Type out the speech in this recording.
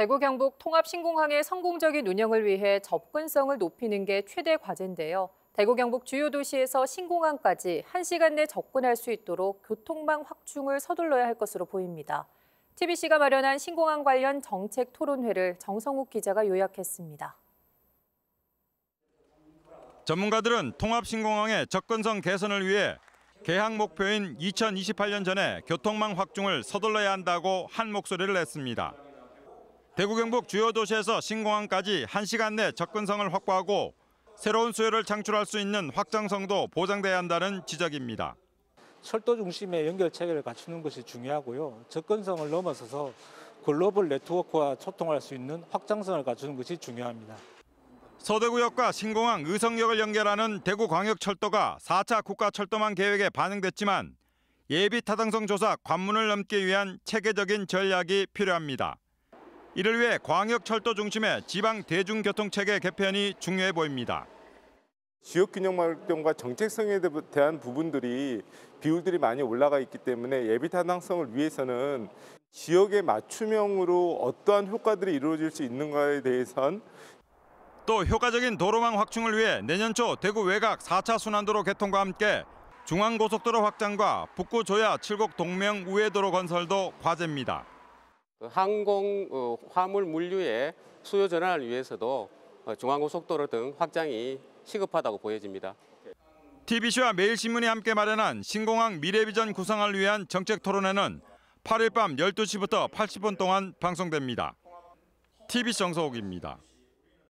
대구 경북 통합 신공항의 성공적인 운영을 위해 접근성을 높이는 게 최대 과제인데요. 대구 경북 주요 도시에서 신공항까지 1시간 내 접근할 수 있도록 교통망 확충을 서둘러야 할 것으로 보입니다. TBC가 마련한 신공항 관련 정책 토론회를 정성욱 기자가 요약했습니다. 전문가들은 통합신공항의 접근성 개선을 위해 개항 목표인 2028년 전에 교통망 확충을 서둘러야 한다고 한 목소리를 냈습니다. 대구 경북 주요 도시에서 신공항까지 1시간 내 접근성을 확보하고 새로운 수요를 창출할 수 있는 확장성도 보장돼야 한다는 지적입니다. 철도 중심의 연결 체계를 갖추는 것이 중요하고요. 접근성을 넘어서서 글로벌 네트워크와 소통할 수 있는 확장성을 갖추는 것이 중요합니다. 서대구역과 신공항 의성역을 연결하는 대구광역철도가 4차 국가철도망 계획에 반영됐지만 예비 타당성 조사 관문을 넘기 위한 체계적인 전략이 필요합니다. 이를 위해 광역철도 중심의 지방 대중교통체계 개편이 중요해 보입니다. 지역균형활동과 정책성에 대한 부분들이 비율들이 많이 올라가 있기 때문에 예비타당성을 위해서는 지역의 맞춤형으로 어떠한 효과들이 이루어질 수 있는가에 대해선 또 효과적인 도로망 확충을 위해 내년 초 대구 외곽 4차 순환도로 개통과 함께 중앙고속도로 확장과 북구 조야 칠곡 동명 우회도로 건설도 과제입니다. 항공 어, 화물 물류의 수요 전환을 위해서도 어, 중앙고속도로 등 확장이 시급하다고 보여집니다. TBC와 매일신문이 함께 마련한 신공항 미래비전 구상을 위한 정책 토론회는 8일 밤 12시부터 80분 동안 방송됩니다. TBC 정서옥입니다.